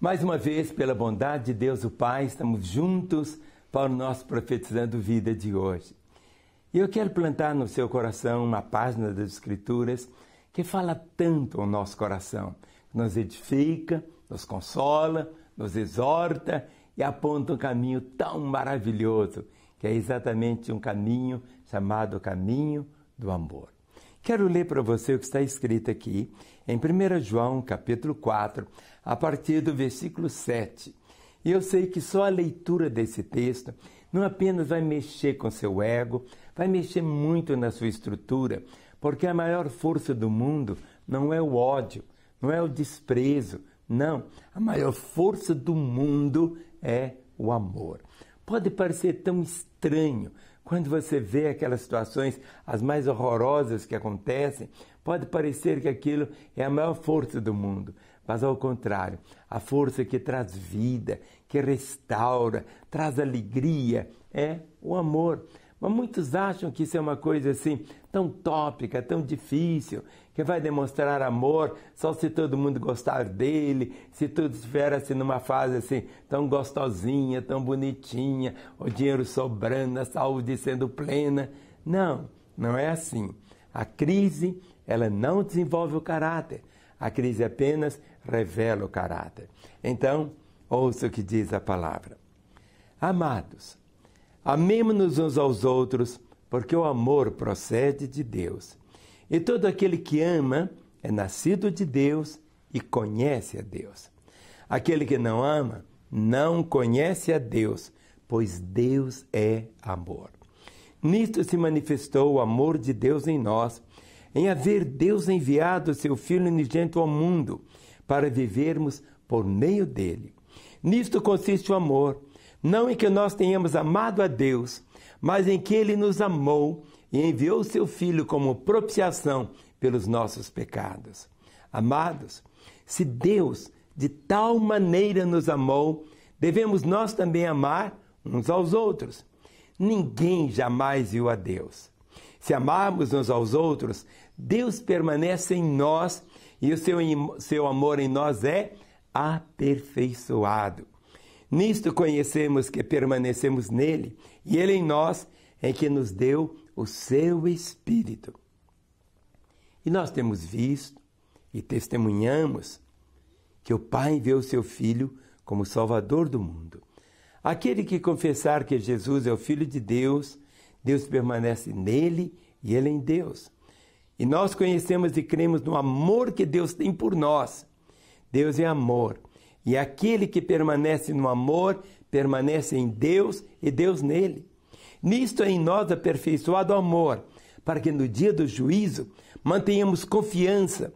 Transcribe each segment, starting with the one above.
Mais uma vez, pela bondade de Deus o Pai, estamos juntos para o nosso Profetizando Vida de hoje. E eu quero plantar no seu coração uma página das Escrituras que fala tanto ao nosso coração, nos edifica, nos consola, nos exorta e aponta um caminho tão maravilhoso, que é exatamente um caminho chamado caminho do amor. Quero ler para você o que está escrito aqui em 1 João, capítulo 4, a partir do versículo 7. E eu sei que só a leitura desse texto não apenas vai mexer com seu ego, vai mexer muito na sua estrutura, porque a maior força do mundo não é o ódio, não é o desprezo, não. A maior força do mundo é o amor. Pode parecer tão estranho quando você vê aquelas situações, as mais horrorosas que acontecem, pode parecer que aquilo é a maior força do mundo, mas ao contrário, a força que traz vida, que restaura, traz alegria, é o amor. Mas muitos acham que isso é uma coisa assim tão tópica, tão difícil, que vai demonstrar amor só se todo mundo gostar dele, se tudo estiver assim numa fase assim tão gostosinha, tão bonitinha, o dinheiro sobrando, a saúde sendo plena. Não, não é assim. A crise, ela não desenvolve o caráter. A crise apenas revela o caráter. Então, ouça o que diz a palavra. Amados, Amemos-nos uns aos outros, porque o amor procede de Deus. E todo aquele que ama é nascido de Deus e conhece a Deus. Aquele que não ama não conhece a Deus, pois Deus é amor. Nisto se manifestou o amor de Deus em nós, em haver Deus enviado seu Filho unigênito ao mundo, para vivermos por meio dele. Nisto consiste o amor não em que nós tenhamos amado a Deus, mas em que Ele nos amou e enviou o seu Filho como propiciação pelos nossos pecados. Amados, se Deus de tal maneira nos amou, devemos nós também amar uns aos outros. Ninguém jamais viu a Deus. Se amarmos uns aos outros, Deus permanece em nós e o seu, seu amor em nós é aperfeiçoado. Nisto conhecemos que permanecemos nele e ele em nós, em é que nos deu o seu Espírito. E nós temos visto e testemunhamos que o Pai enviou seu Filho como Salvador do mundo. Aquele que confessar que Jesus é o Filho de Deus, Deus permanece nele e ele em Deus. E nós conhecemos e cremos no amor que Deus tem por nós. Deus é amor. E aquele que permanece no amor, permanece em Deus e Deus nele. Nisto é em nós aperfeiçoado o amor, para que no dia do juízo mantenhamos confiança,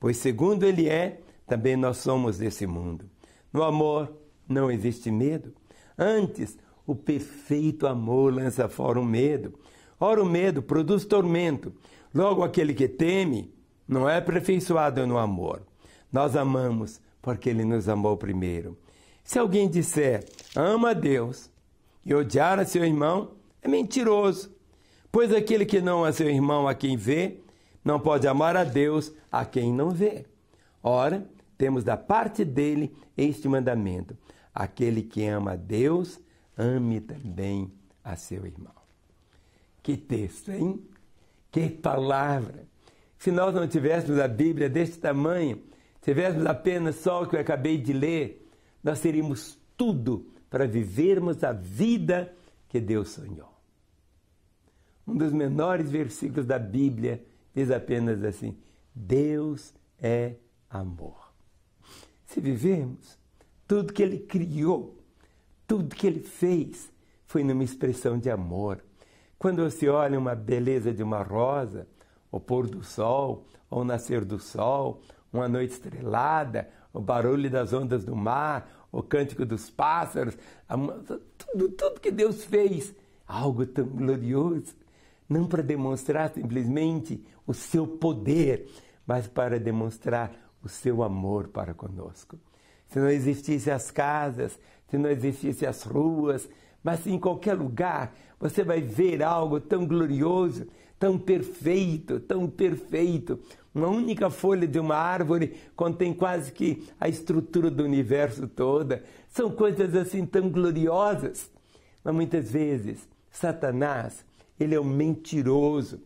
pois segundo ele é, também nós somos desse mundo. No amor não existe medo. Antes, o perfeito amor lança fora o medo. Ora, o medo produz tormento. Logo, aquele que teme não é aperfeiçoado no amor. Nós amamos porque ele nos amou primeiro. Se alguém disser, ama a Deus e odiar a seu irmão, é mentiroso. Pois aquele que não a é seu irmão a quem vê, não pode amar a Deus a quem não vê. Ora, temos da parte dele este mandamento: aquele que ama a Deus, ame também a seu irmão. Que texto, hein? Que palavra! Se nós não tivéssemos a Bíblia deste tamanho, se tivéssemos apenas só o que eu acabei de ler, nós teríamos tudo para vivermos a vida que Deus sonhou. Um dos menores versículos da Bíblia diz apenas assim: Deus é amor. Se vivemos, tudo que Ele criou, tudo que Ele fez, foi numa expressão de amor. Quando você olha uma beleza de uma rosa, o pôr do sol, ou nascer do sol, uma noite estrelada, o barulho das ondas do mar, o cântico dos pássaros, a, tudo, tudo que Deus fez, algo tão glorioso, não para demonstrar simplesmente o seu poder, mas para demonstrar o seu amor para conosco. Se não existissem as casas, se não existissem as ruas, mas em qualquer lugar você vai ver algo tão glorioso, tão perfeito, tão perfeito, uma única folha de uma árvore contém quase que a estrutura do universo toda. São coisas assim tão gloriosas. Mas muitas vezes, Satanás, ele é um mentiroso.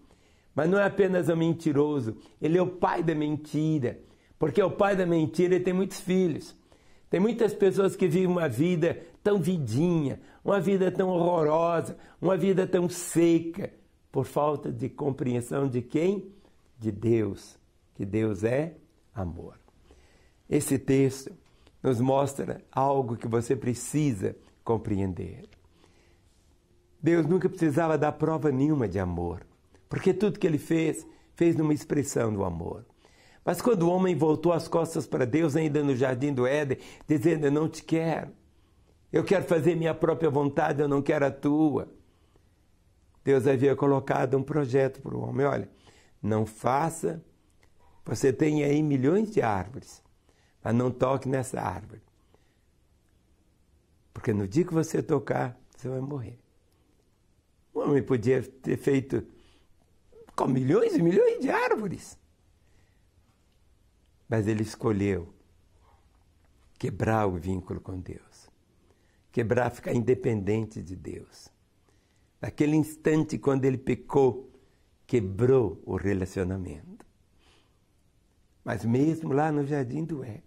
Mas não é apenas um mentiroso, ele é o pai da mentira. Porque o pai da mentira tem muitos filhos. Tem muitas pessoas que vivem uma vida tão vidinha, uma vida tão horrorosa, uma vida tão seca, por falta de compreensão de quem? De Deus que Deus é amor. Esse texto nos mostra algo que você precisa compreender. Deus nunca precisava dar prova nenhuma de amor, porque tudo que ele fez, fez numa expressão do amor. Mas quando o homem voltou as costas para Deus, ainda no jardim do Éden, dizendo: Eu não te quero, eu quero fazer minha própria vontade, eu não quero a tua. Deus havia colocado um projeto para o homem: Olha, não faça você tem aí milhões de árvores, mas não toque nessa árvore. Porque no dia que você tocar, você vai morrer. O homem podia ter feito com milhões e milhões de árvores. Mas ele escolheu quebrar o vínculo com Deus. Quebrar, ficar independente de Deus. Naquele instante, quando ele pecou, quebrou o relacionamento. Mas mesmo lá no jardim do Éden,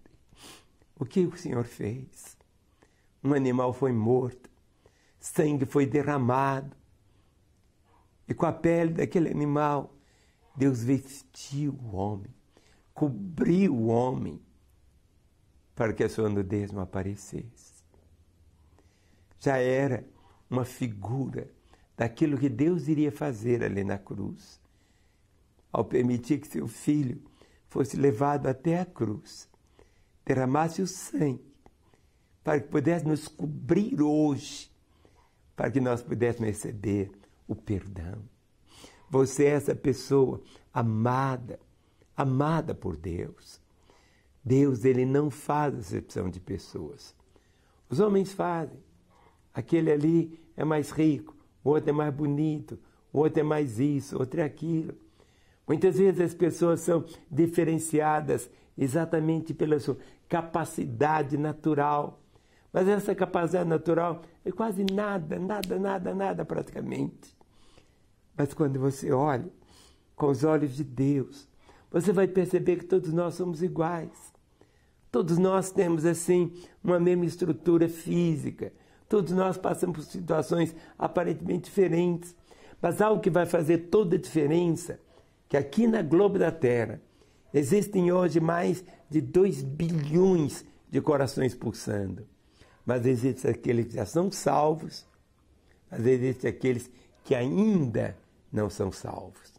o que o Senhor fez? Um animal foi morto, sangue foi derramado, e com a pele daquele animal, Deus vestiu o homem, cobriu o homem, para que a sua nudez não aparecesse. Já era uma figura daquilo que Deus iria fazer ali na cruz, ao permitir que seu filho fosse levado até a cruz, derramasse o sangue, para que pudesse nos cobrir hoje, para que nós pudéssemos receber o perdão. Você é essa pessoa amada, amada por Deus. Deus, ele não faz exceção de pessoas. Os homens fazem. Aquele ali é mais rico, o outro é mais bonito, o outro é mais isso, o outro é aquilo. Muitas vezes as pessoas são diferenciadas exatamente pela sua capacidade natural. Mas essa capacidade natural é quase nada, nada, nada, nada praticamente. Mas quando você olha com os olhos de Deus, você vai perceber que todos nós somos iguais. Todos nós temos, assim, uma mesma estrutura física. Todos nós passamos por situações aparentemente diferentes. Mas algo que vai fazer toda a diferença que aqui na Globo da Terra existem hoje mais de 2 bilhões de corações pulsando. Mas existem aqueles que já são salvos, mas existem aqueles que ainda não são salvos.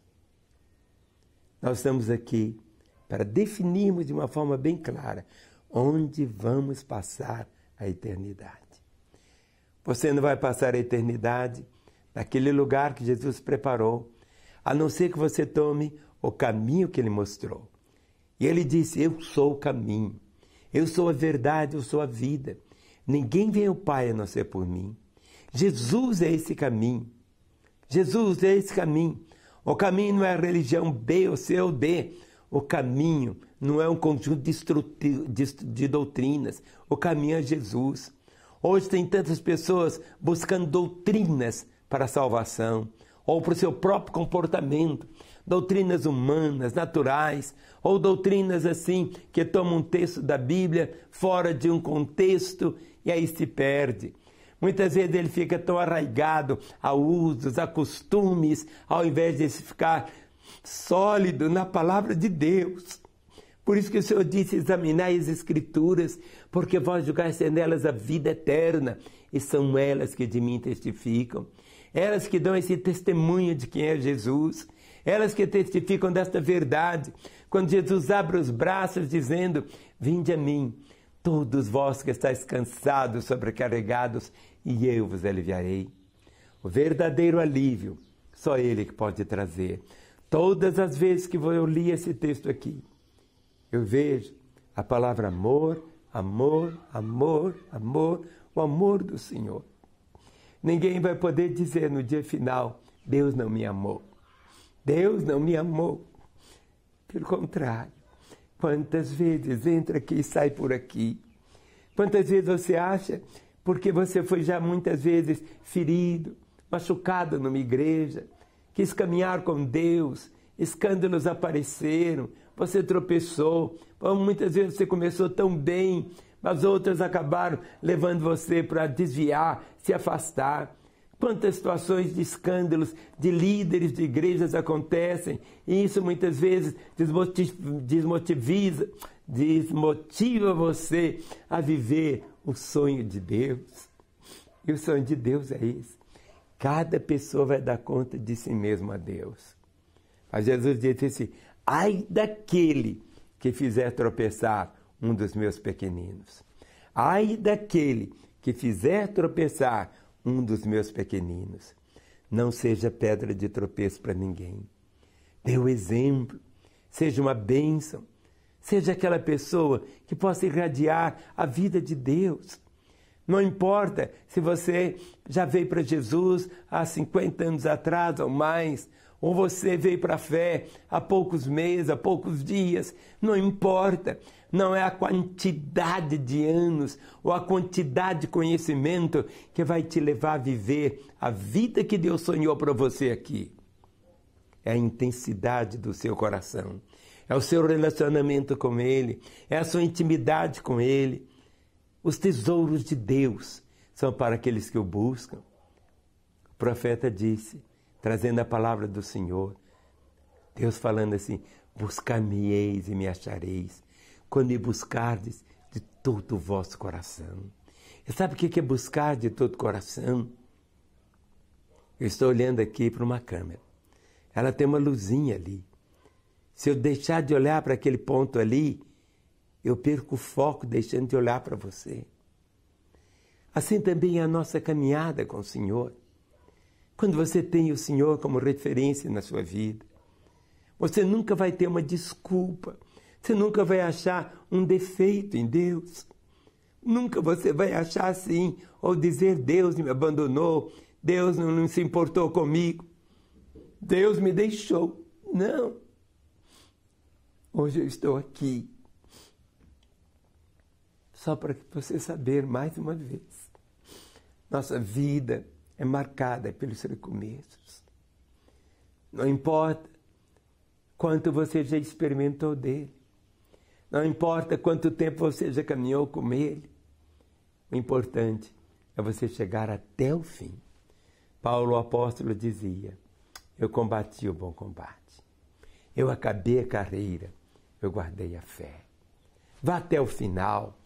Nós estamos aqui para definirmos de uma forma bem clara onde vamos passar a eternidade. Você não vai passar a eternidade naquele lugar que Jesus preparou a não ser que você tome o caminho que ele mostrou. E ele disse: Eu sou o caminho, eu sou a verdade, eu sou a vida. Ninguém vem ao Pai a não ser por mim. Jesus é esse caminho. Jesus é esse caminho. O caminho não é a religião B ou C ou D. O caminho não é um conjunto de, de, de doutrinas. O caminho é Jesus. Hoje tem tantas pessoas buscando doutrinas para a salvação, ou para o seu próprio comportamento. Doutrinas humanas, naturais, ou doutrinas assim que tomam um texto da Bíblia fora de um contexto e aí se perde. Muitas vezes ele fica tão arraigado a usos, a costumes, ao invés de ficar sólido na palavra de Deus. Por isso que o Senhor disse: examinai as Escrituras, porque vós julgais nelas a vida eterna, e são elas que de mim testificam elas que dão esse testemunho de quem é Jesus, elas que testificam desta verdade, quando Jesus abre os braços dizendo: Vinde a mim, todos vós que estáis cansados, sobrecarregados, e eu vos aliviarei. O verdadeiro alívio, só Ele que pode trazer. Todas as vezes que eu li esse texto aqui, eu vejo a palavra amor, amor, amor, amor, o amor do Senhor. Ninguém vai poder dizer no dia final: Deus não me amou. Deus não me amou. Pelo contrário, quantas vezes entra aqui e sai por aqui? Quantas vezes você acha, porque você foi já muitas vezes ferido, machucado numa igreja, quis caminhar com Deus, escândalos apareceram, você tropeçou, muitas vezes você começou tão bem, as outras acabaram levando você para desviar, se afastar. Quantas situações de escândalos de líderes de igrejas acontecem, e isso muitas vezes desmotiviza, desmotiva você a viver o sonho de Deus. E o sonho de Deus é isso. Cada pessoa vai dar conta de si mesmo a Deus. Mas Jesus disse assim: ai daquele que fizer tropeçar um dos meus pequeninos. Ai daquele que fizer tropeçar um dos meus pequeninos. Não seja pedra de tropeço para ninguém. Dê o exemplo, seja uma bênção, seja aquela pessoa que possa irradiar a vida de Deus. Não importa se você já veio para Jesus há 50 anos atrás ou mais, ou você veio para a fé há poucos meses, há poucos dias, não importa não é a quantidade de anos ou a quantidade de conhecimento que vai te levar a viver a vida que Deus sonhou para você aqui. É a intensidade do seu coração, é o seu relacionamento com Ele, é a sua intimidade com Ele. Os tesouros de Deus são para aqueles que o buscam. O profeta disse, trazendo a palavra do Senhor, Deus falando assim: Buscar-me-eis e me achareis, quando me buscardes de todo o vosso coração. E sabe o que é buscar de todo o coração? Eu estou olhando aqui para uma câmera. Ela tem uma luzinha ali. Se eu deixar de olhar para aquele ponto ali, eu perco o foco deixando de olhar para você. Assim também é a nossa caminhada com o Senhor. Quando você tem o Senhor como referência na sua vida, você nunca vai ter uma desculpa você nunca vai achar um defeito em Deus. Nunca você vai achar assim, ou dizer Deus me abandonou, Deus não, não se importou comigo, Deus me deixou. Não. Hoje eu estou aqui. Só para você saber mais uma vez. Nossa vida é marcada pelos recomeços. Não importa quanto você já experimentou dele. Não importa quanto tempo você já caminhou com ele, o importante é você chegar até o fim. Paulo o apóstolo dizia: Eu combati o bom combate, eu acabei a carreira, eu guardei a fé. Vá até o final,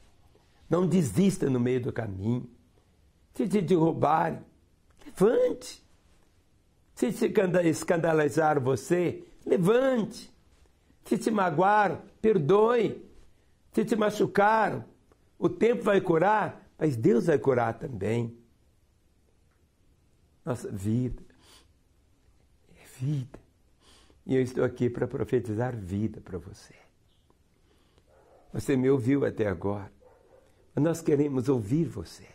não desista no meio do caminho. Se te derrubarem, levante. Se te escandalizaram você, levante. Se te magoar, Perdoe, Se te machucaram, o tempo vai curar, mas Deus vai curar também. Nossa vida é vida. E eu estou aqui para profetizar vida para você. Você me ouviu até agora. nós queremos ouvir você.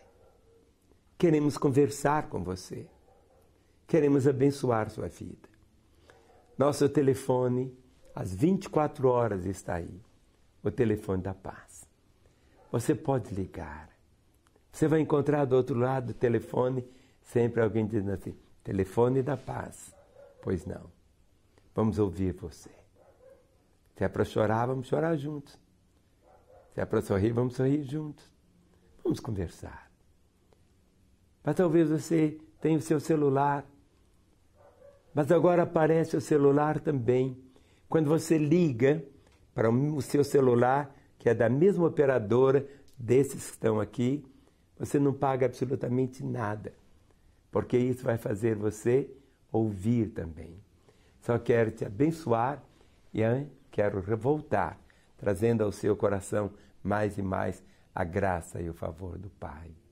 Queremos conversar com você. Queremos abençoar sua vida. Nosso telefone às 24 horas está aí o telefone da paz. Você pode ligar. Você vai encontrar do outro lado o telefone sempre alguém dizendo assim: telefone da paz. Pois não. Vamos ouvir você. Se é para chorar, vamos chorar juntos. Se é para sorrir, vamos sorrir juntos. Vamos conversar. Mas talvez você tenha o seu celular. Mas agora aparece o celular também quando você liga para o seu celular, que é da mesma operadora desses que estão aqui, você não paga absolutamente nada, porque isso vai fazer você ouvir também. Só quero te abençoar e quero revoltar, trazendo ao seu coração mais e mais a graça e o favor do Pai.